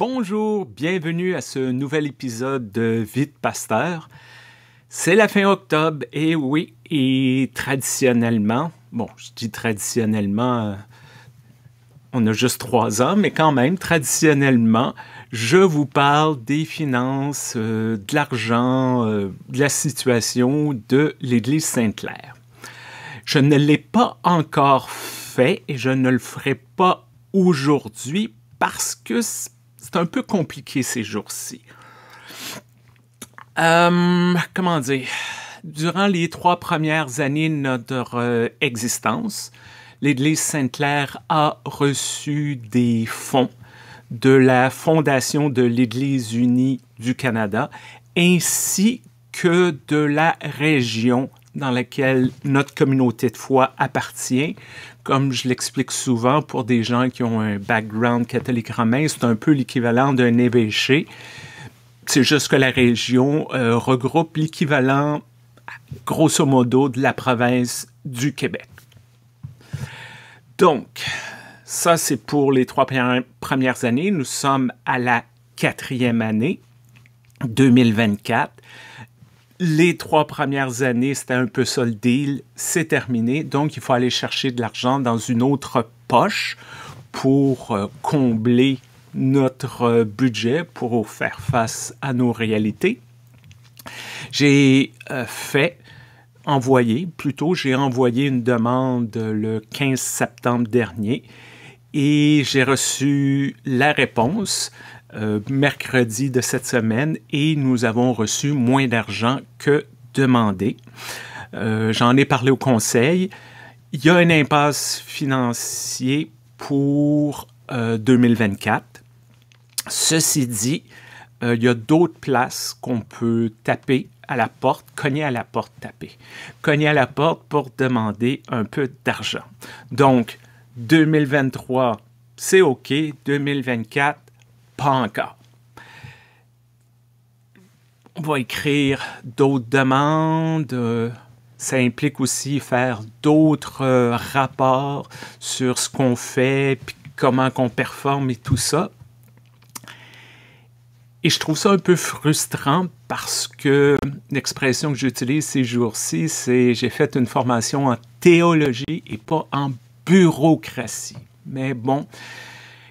Bonjour, bienvenue à ce nouvel épisode de Vite Pasteur. C'est la fin octobre et oui, et traditionnellement, bon, je dis traditionnellement, euh, on a juste trois ans, mais quand même, traditionnellement, je vous parle des finances, euh, de l'argent, euh, de la situation de l'Église Sainte-Claire. Je ne l'ai pas encore fait et je ne le ferai pas aujourd'hui parce que c'est un peu compliqué ces jours-ci. Euh, comment dire? Durant les trois premières années de notre euh, existence, l'Église Sainte-Claire a reçu des fonds de la Fondation de l'Église unie du Canada ainsi que de la région dans laquelle notre communauté de foi appartient. Comme je l'explique souvent, pour des gens qui ont un background catholique romain, c'est un peu l'équivalent d'un évêché. C'est juste que la région euh, regroupe l'équivalent, grosso modo, de la province du Québec. Donc, ça, c'est pour les trois premières années. Nous sommes à la quatrième année, 2024 les trois premières années, c'était un peu ça le deal, c'est terminé. Donc, il faut aller chercher de l'argent dans une autre poche pour euh, combler notre euh, budget, pour faire face à nos réalités. J'ai euh, fait envoyer, plutôt j'ai envoyé une demande le 15 septembre dernier et j'ai reçu la réponse euh, mercredi de cette semaine et nous avons reçu moins d'argent que demandé. Euh, j'en ai parlé au conseil. Il y a une impasse financière pour 2024. Euh, Ceci dit, il y a d'autres places qu'on peut taper à la porte, cogner à la porte, taper. Cogner à la porte pour demander un peu d'argent. Donc, 2023, c'est OK. 2024, encore. On va écrire d'autres demandes. Euh, ça implique aussi faire d'autres euh, rapports sur ce qu'on fait, comment qu'on performe et tout ça. Et je trouve ça un peu frustrant parce que l'expression que j'utilise ces jours-ci, c'est j'ai fait une formation en théologie et pas en bureaucratie. Mais bon,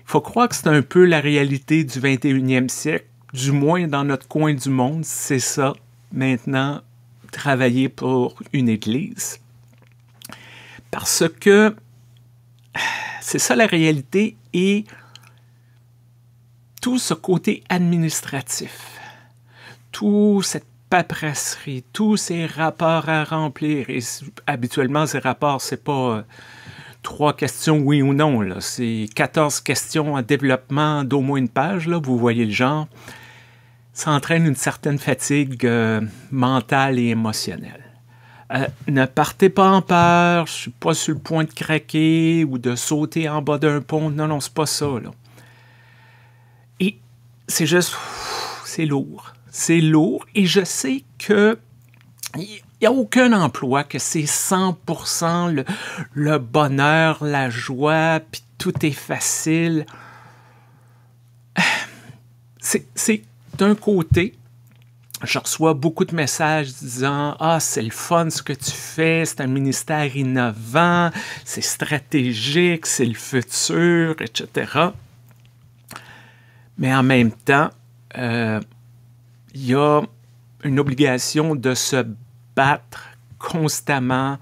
faut croire que c'est un peu la réalité du 21e siècle, du moins dans notre coin du monde, c'est ça. Maintenant, travailler pour une église. Parce que c'est ça la réalité et tout ce côté administratif, toute cette paperasserie, tous ces rapports à remplir, et habituellement ces rapports, c'est pas trois questions oui ou non. C'est 14 questions en développement d'au moins une page, là, vous voyez le genre. Ça entraîne une certaine fatigue euh, mentale et émotionnelle. Euh, ne partez pas en peur, je suis pas sur le point de craquer ou de sauter en bas d'un pont. Non, non, n'est pas ça. Là. Et c'est juste, c'est lourd. C'est lourd. Et je sais que il n'y a aucun emploi que c'est 100% le, bonheur, la joie, puis tout est facile. C'est d'un côté, je reçois beaucoup de messages disant Ah, c'est le fun ce que tu fais, c'est un ministère innovant, c'est stratégique, c'est le futur, etc. Mais en même temps, euh, il y a une obligation de se battre constamment,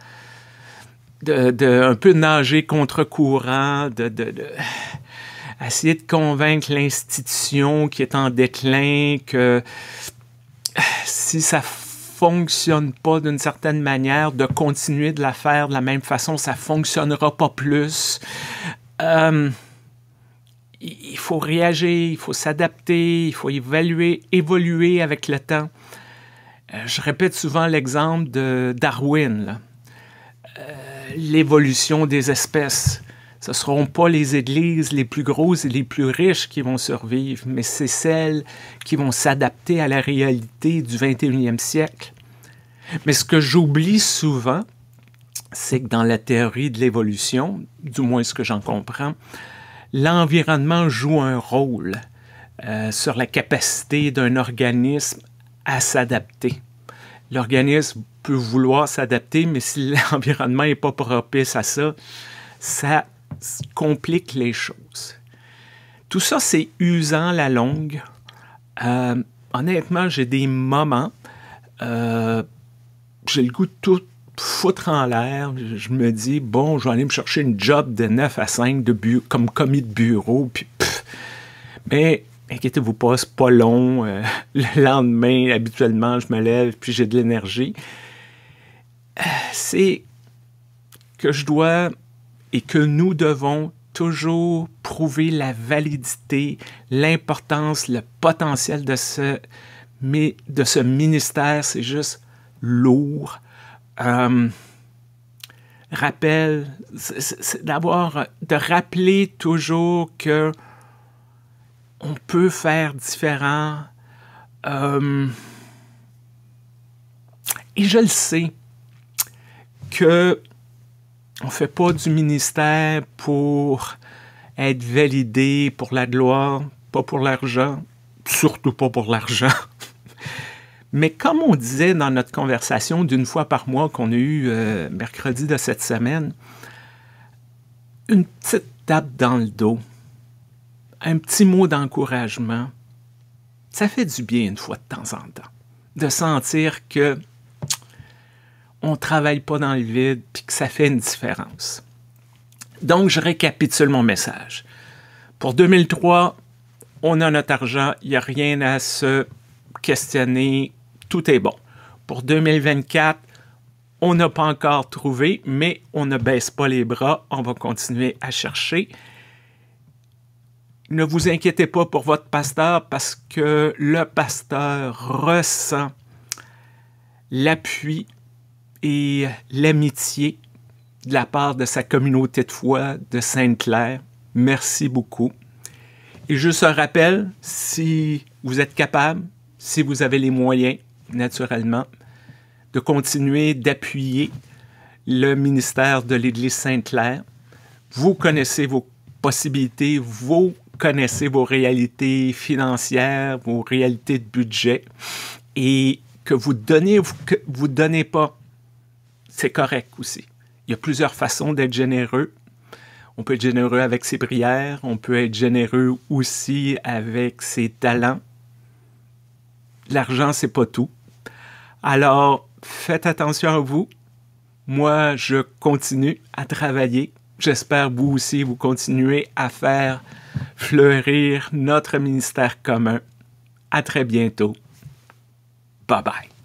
de, un peu nager contre courant, de, de, essayer de convaincre l'institution qui est en déclin que si ça fonctionne pas d'une certaine manière, de continuer de la faire de la même façon, ça fonctionnera pas plus. Euh, il faut réagir, il faut s'adapter, il faut évaluer, évoluer avec le temps. Euh, je répète souvent l'exemple de Darwin, euh, l'évolution des espèces. Ce ne seront pas les églises les plus grosses et les plus riches qui vont survivre, mais c'est celles qui vont s'adapter à la réalité du 21e siècle. Mais ce que j'oublie souvent, c'est que dans la théorie de l'évolution, du moins ce que j'en comprends, l'environnement joue un rôle euh, sur la capacité d'un organisme s'adapter. L'organisme peut vouloir s'adapter, mais si l'environnement n'est pas propice à ça, ça complique les choses. Tout ça, c'est usant la longue. Euh, honnêtement, j'ai des moments, euh, j'ai le goût de tout foutre en l'air. Je me dis, bon, je vais aller me chercher une job de 9 à 5 de comme commis de bureau, puis pff. Mais inquiétez-vous pas, c'est pas long. Euh, le lendemain, habituellement, je me lève puis j'ai de l'énergie. Euh, c'est que je dois et que nous devons toujours prouver la validité, l'importance, le potentiel de ce, mais de ce ministère. C'est juste lourd. Euh, rappel, d'avoir, de rappeler toujours que on peut faire différent. Euh, et je le sais que on fait pas du ministère pour être validé pour la gloire, pas pour l'argent, surtout pas pour l'argent. Mais comme on disait dans notre conversation d'une fois par mois qu'on a eu, euh, mercredi de cette semaine, une petite tape dans le dos un petit mot d'encouragement, ça fait du bien une fois de temps en temps. De sentir que on travaille pas dans le vide puis que ça fait une différence. Donc, je récapitule mon message. Pour 2003, on a notre argent, il n'y a rien à se questionner, tout est bon. Pour 2024, on n'a pas encore trouvé, mais on ne baisse pas les bras, on va continuer à chercher ne vous inquiétez pas pour votre pasteur parce que le pasteur ressent l'appui et l'amitié de la part de sa communauté de foi de Sainte-Claire. Merci beaucoup. Et je un rappel, si vous êtes capable, si vous avez les moyens, naturellement, de continuer d'appuyer le ministère de l'Église Sainte-Claire, vous connaissez vos possibilités, vos connaissez vos réalités financières, vos réalités de budget et que vous donnez ou que vous donnez pas, c'est correct aussi. Il y a plusieurs façons d'être généreux. On peut être généreux avec ses prières, on peut être généreux aussi avec ses talents. L'argent, c'est pas tout. Alors, faites attention à vous. Moi, je continue à travailler. J'espère vous aussi, vous continuez à faire fleurir notre ministère commun. À très bientôt. Bye bye.